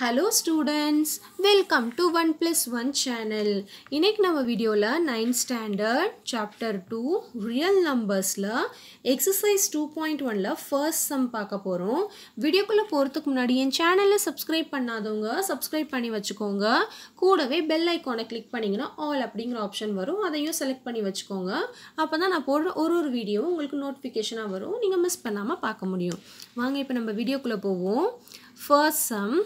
Hello students welcome to one plus one channel இன்றைக்கி நம்ம வீடியோவில் ninth standard chapter two real நம்பர்ஸில் exercise two point ஒனில் first sum பார்க்க போகிறோம் வீடியோக்குள்ளே போகிறதுக்கு முன்னாடி என் சேனலில் சப்ஸ்கிரைப் பண்ணாதவங்க சப்ஸ்கிரைப் பண்ணி வச்சுக்கோங்க கூடவே பெல் ஐக்கானை கிளிக் பண்ணிங்கன்னா ஆல் அப்படிங்கிற ஆப்ஷன் வரும் அதையும் செலக்ட் பண்ணி வச்சுக்கோங்க அப்போ தான் நான் போடுற ஒரு ஒரு வீடியோவும் உங்களுக்கு நோட்டிஃபிகேஷனாக வரும் நீங்கள் மிஸ் பண்ணாமல் பார்க்க முடியும் வாங்க இப்போ நம்ம வீடியோக்குள்ளே போவோம் first sum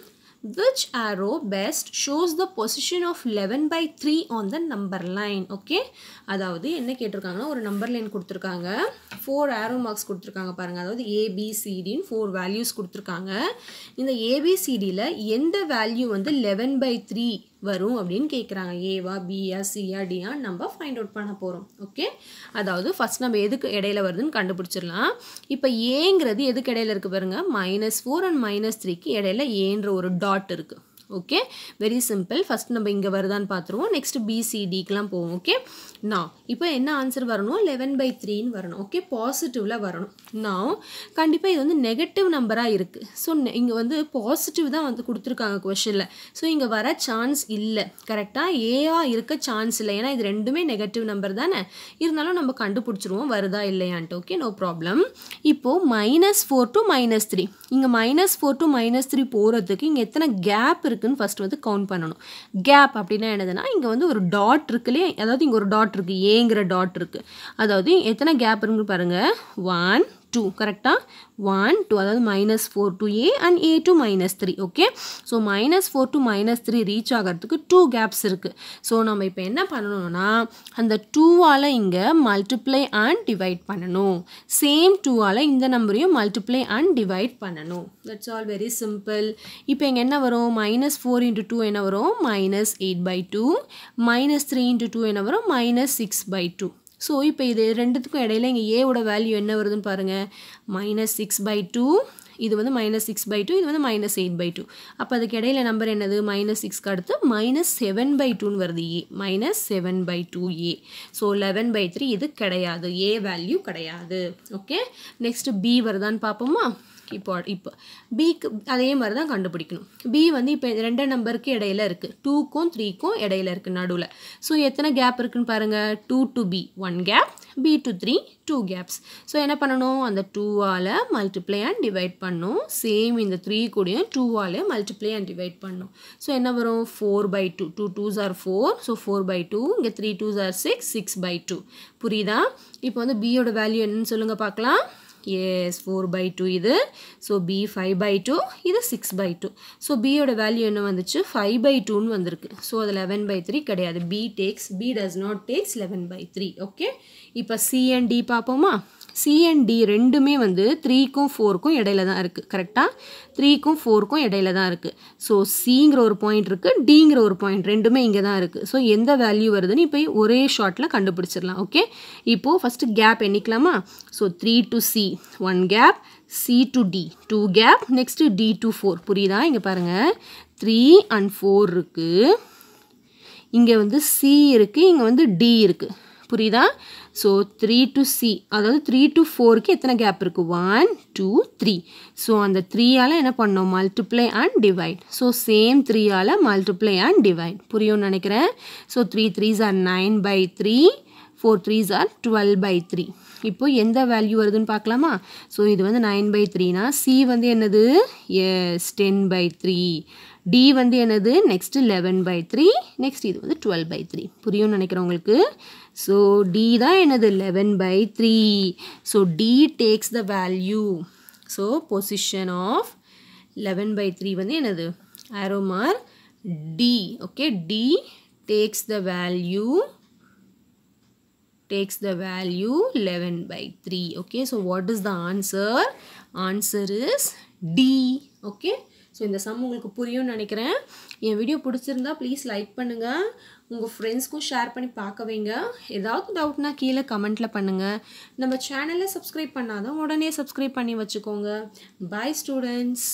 Which arrow best shows the position of 11 by 3 on the number line? Okay. அதாவது என்ன கேட்டிருக்காங்கன்னா ஒரு நம்பர் லைன் கொடுத்துருக்காங்க ஃபோர் ஆரோ மார்க்ஸ் கொடுத்துருக்காங்க பாருங்கள் அதாவது ஏபிசிடின்னு ஃபோர் வேல்யூஸ் கொடுத்துருக்காங்க இந்த ஏபிசிடியில் எந்த வேல்யூ வந்து லெவன் பை த்ரீ வரும் அப்படின்னு கேட்குறாங்க ஏவா பிஆ சிஆ டிஆ நம்ம ஃபைண்ட் அவுட் பண்ண போகிறோம் ஓகே அதாவது ஃபஸ்ட் நம்ம எதுக்கு இடையில வருதுன்னு கண்டுபிடிச்சிடலாம் இப்போ ஏங்கிறது எதுக்கு இடையில இருக்குது பாருங்கள் மைனஸ் ஃபோர் அண்ட் மைனஸ் த்ரீக்கு இடையில ஏன்ற ஒரு டாட் இருக்குது ஓகே வெரி சிம்பிள் ஃபஸ்ட் நம்ம இங்கே வருதான்னு பார்த்துருவோம் நெக்ஸ்ட் பிசிடிக்கெலாம் போவோம் ஓகே நான் இப்போ என்ன ஆன்சர் வரணும் லெவன் பை த்ரீன்னு வரணும் ஓகே பாசிட்டிவில் வரணும் நான் கண்டிப்பாக இது வந்து நெகட்டிவ் நம்பராக இருக்குது ஸோ இங்கே வந்து பாசிட்டிவ் தான் வந்து கொடுத்துருக்காங்க கொஷனில் ஸோ இங்கே வர சான்ஸ் இல்லை கரெக்டாக ஏஆ இருக்க சான்ஸ் இல்லை ஏன்னா இது ரெண்டுமே நெகட்டிவ் நம்பர் தானே இருந்தாலும் நம்ம கண்டுபிடிச்சிருவோம் வருதா இல்லையான்ட்டு ஓகே நோ ப்ராப்ளம் இப்போது minus four to minus three இங்கே minus four to minus three போகிறதுக்கு இங்கே எத்தனை கேப் இருக்குதுன்னு ஃபஸ்ட் வந்து கவுண்ட் பண்ணணும் கேப் அப்படின்னா என்னதுன்னா இங்கே வந்து ஒரு டாட் இருக்குல்லையே அதாவது இங்கே ஒரு டாட் டாட் இருக்குது ஏங்கிற டாட் இருக்குது அதாவது எத்தனை கேப் இருக்குன்னு பாருங்கள் ஒன் டூ கரெக்டாக ஒன் டூ அதாவது minus four to A and A to minus three okay so minus four to minus three reach ஆகிறதுக்கு டூ கேப்ஸ் இருக்குது ஸோ நம்ம இப்போ என்ன பண்ணணும்னா அந்த டூவால் இங்கே மல்டிப்ளை அண்ட் டிவைட் பண்ணணும் சேம் டூவால் இந்த நம்பரையும் மல்டிப்ளை அண்ட் டிவைட் பண்ணணும் தட்ஸ் ஆல் வெரி சிம்பிள் இப்போ இங்கே என்ன வரும் மைனஸ் ஃபோர் இன்ட்டு டூ என்ன வரும் minus eight by two minus three into two என்ன வரும் minus six by two so இப்போ இது ரெண்டுத்துக்கும் இடையில இங்கே ஏவோட வேல்யூ என்ன வருதுன்னு பாருங்கள் மைனஸ் சிக்ஸ் பை டூ இது வந்து மைனஸ் சிக்ஸ் பை டூ இது வந்து மைனஸ் எயிட் பை டூ அப்போ அதுக்கு இடையில நம்பர் என்னது மைனஸ் சிக்ஸ்க்கு அடுத்து மைனஸ் செவன் பை டூன்னு வருது A minus seven by two A so eleven by three இது கிடையாது ஏ வேல்யூ கிடையாது ஓகே நெக்ஸ்ட்டு பி வருதான்னு பார்ப்போமா இப்போ இப்போ பிக்கு அதே மாதிரி தான் கண்டுபிடிக்கணும் பி வந்து இப்போ ரெண்டு நம்பருக்கு இடையில இருக்குது டூக்கும் த்ரீக்கும் இடையில இருக்குது நடுவில் ஸோ எத்தனை கேப் இருக்குதுன்னு பாருங்கள் two to B one gap B to three two gaps so என்ன பண்ணணும் அந்த டூவால் மல்டிப்ளை அண்ட் டிவைட் பண்ணும் சேம் இந்த த்ரீ கூடயும் டூவாலே மல்டிப்ளை அண்ட் டிவைட் பண்ணும் ஸோ என்ன வரும் four by two two twos are four so four by two இங்கே three twos are six six by two புரியுதா இப்போ வந்து பியோட வேல்யூ என்னன்னு சொல்லுங்கள் பார்க்கலாம் எஸ் ஃபோர் பை டூ இது so B five by two இது சிக்ஸ் பை டூ ஸோ பியோட வேல்யூ என்ன வந்துச்சு ஃபைவ் பை டூன்னு வந்திருக்கு ஸோ அது லெவன் பை த்ரீ கிடையாது B takes B does not takes eleven by three okay இப்போ சி அண்ட் டி பார்ப்போமா சி அண்ட் டி ரெண்டுமே வந்து த்ரீக்கும் ஃபோருக்கும் இடையில தான் இருக்குது கரெக்டாக த்ரீக்கும் ஃபோருக்கும் இடையில தான் இருக்குது ஸோ சிங்கிற ஒரு பாயிண்ட் இருக்குது டிங்கிற ஒரு பாயிண்ட் ரெண்டுமே இங்கே தான் இருக்குது ஸோ எந்த வேல்யூ வருதுன்னு இப்போ ஒரே ஷார்ட்டில் கண்டுபிடிச்சிடலாம் ஓகே இப்போது ஃபஸ்ட்டு கேப் எண்ணிக்கலாமா so three to C one gap C to D two gap next D to four புரியுதா இங்கே பாருங்கள் த்ரீ அண்ட் ஃபோர் இருக்குது இங்கே வந்து சி இருக்குது இங்கே வந்து டி இருக்குது புரியுதா ஸோ த்ரீ டு சி அதாவது த்ரீ டு ஃபோருக்கு எத்தனை கேப் இருக்குது ஒன் டூ த்ரீ ஸோ அந்த த்ரீயால் என்ன பண்ணோம் multiply and divide so same த்ரீயால் மல்டிப்ளை அண்ட் டிவைட் புரியும்னு நினைக்கிறேன் so three threes are nine by three four threes are twelve by three இப்போ எந்த வேல்யூ வருதுன்னு பார்க்கலாமா ஸோ இது வந்து நைன் பை த்ரீனா சி வந்து என்னது yes ten by three D வந்து என்னது next eleven by three next இது வந்து டுவெல் பை த்ரீ புரியும்னு நினைக்கிறவங்களுக்கு உங்களுக்கு ஸோ டி தான் என்னது eleven by three so D takes the value so position of eleven by three வந்து என்னது arrow mark D okay D takes the value takes the value 11 by 3. Okay, so what is the answer? Answer is D. Okay. So இந்த sum உங்களுக்கு புரியும்னு நினைக்கிறேன் என் video பிடிச்சிருந்தா please like பண்ணுங்கள் உங்கள் ஃப்ரெண்ட்ஸ்க்கும் ஷேர் பண்ணி பார்க்க வைங்க ஏதாவது நான் கீழே கமெண்ட்டில் பண்ணுங்கள் நம்ம சேனலை சப்ஸ்கிரைப் பண்ணாதான் உடனே சப்ஸ்கிரைப் பண்ணி வச்சுக்கோங்க பாய் ஸ்டூடெண்ட்ஸ்